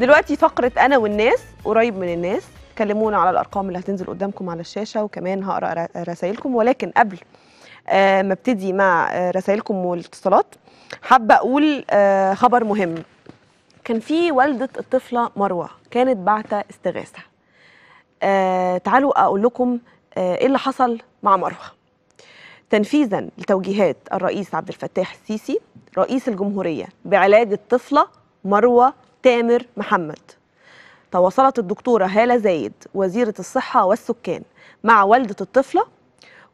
دلوقتي فقرة أنا والناس قريب من الناس كلمونا على الأرقام اللي هتنزل قدامكم على الشاشة وكمان هقرأ رسائلكم ولكن قبل آه، ما ابتدي مع آه، رسائلكم والاتصالات حابة أقول آه، خبر مهم كان في والدة الطفلة مروة كانت بعتة استغاثة تعالوا أقول لكم إيه اللي حصل مع مروة تنفيذا لتوجيهات الرئيس عبد الفتاح السيسي رئيس الجمهورية بعلاج الطفلة مروة تامر محمد تواصلت الدكتورة هالة زايد وزيرة الصحة والسكان مع والدة الطفلة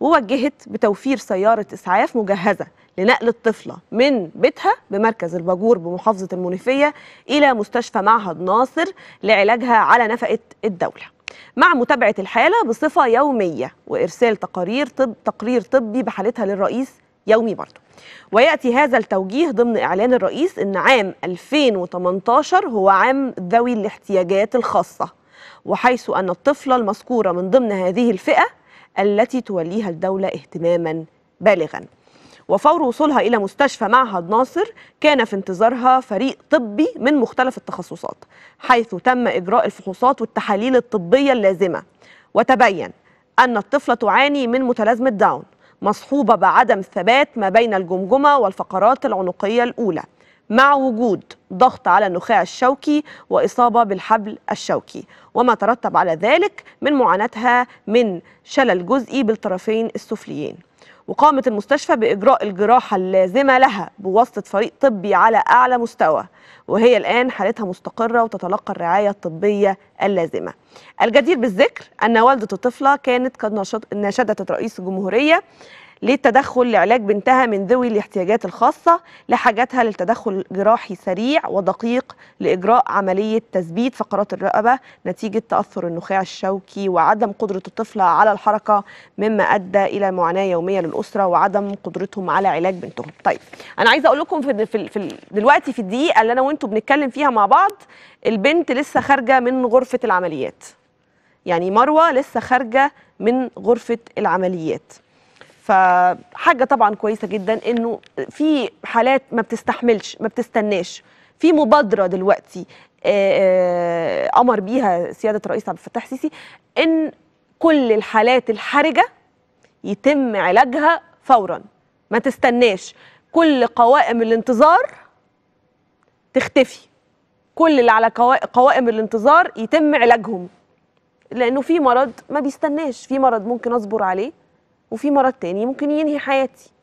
ووجهت بتوفير سيارة إسعاف مجهزة لنقل الطفلة من بيتها بمركز الباجور بمحافظة المنيفية إلى مستشفى معهد ناصر لعلاجها على نفقة الدولة مع متابعة الحالة بصفة يومية وإرسال تقارير طب تقرير طبي بحالتها للرئيس يومي برضه ويأتي هذا التوجيه ضمن إعلان الرئيس أن عام 2018 هو عام ذوي الاحتياجات الخاصة وحيث أن الطفلة المذكورة من ضمن هذه الفئة التي توليها الدولة اهتماما بالغا وفور وصولها إلى مستشفى معهد ناصر كان في انتظارها فريق طبي من مختلف التخصصات حيث تم إجراء الفحوصات والتحاليل الطبية اللازمة وتبين أن الطفلة تعاني من متلازمة داون مصحوبة بعدم ثبات ما بين الجمجمة والفقرات العنقية الأولى مع وجود ضغط على النخاع الشوكي وإصابة بالحبل الشوكي وما ترتب على ذلك من معاناتها من شلل جزئي بالطرفين السفليين وقامت المستشفى بإجراء الجراحة اللازمة لها بواسطة فريق طبي على أعلى مستوى وهي الآن حالتها مستقرة وتتلقى الرعاية الطبية اللازمة الجدير بالذكر أن والدة الطفلة كانت قد نشدت رئيس الجمهورية للتدخل لعلاج بنتها من ذوي الاحتياجات الخاصة لحاجتها للتدخل جراحي سريع ودقيق لإجراء عملية تثبيت فقرات الرقبة نتيجة تأثر النخاع الشوكي وعدم قدرة الطفلة على الحركة مما أدى إلى معاناة يومية للأسرة وعدم قدرتهم على علاج بنتهم طيب أنا عايزة أقول لكم في, في, في دلوقتي في الدقيقة اللي أنا وأنتم بنتكلم فيها مع بعض البنت لسه خارجة من غرفة العمليات يعني مروة لسه خارجة من غرفة العمليات فحاجه طبعا كويسه جدا انه في حالات ما بتستحملش ما بتستناش في مبادره دلوقتي آه، آه، امر بيها سياده الرئيس عبد الفتاح السيسي ان كل الحالات الحرجه يتم علاجها فورا ما تستناش كل قوائم الانتظار تختفي كل اللي على قوائم الانتظار يتم علاجهم لانه في مرض ما بيستناش في مرض ممكن اصبر عليه وفي مرض تاني ممكن ينهي حياتي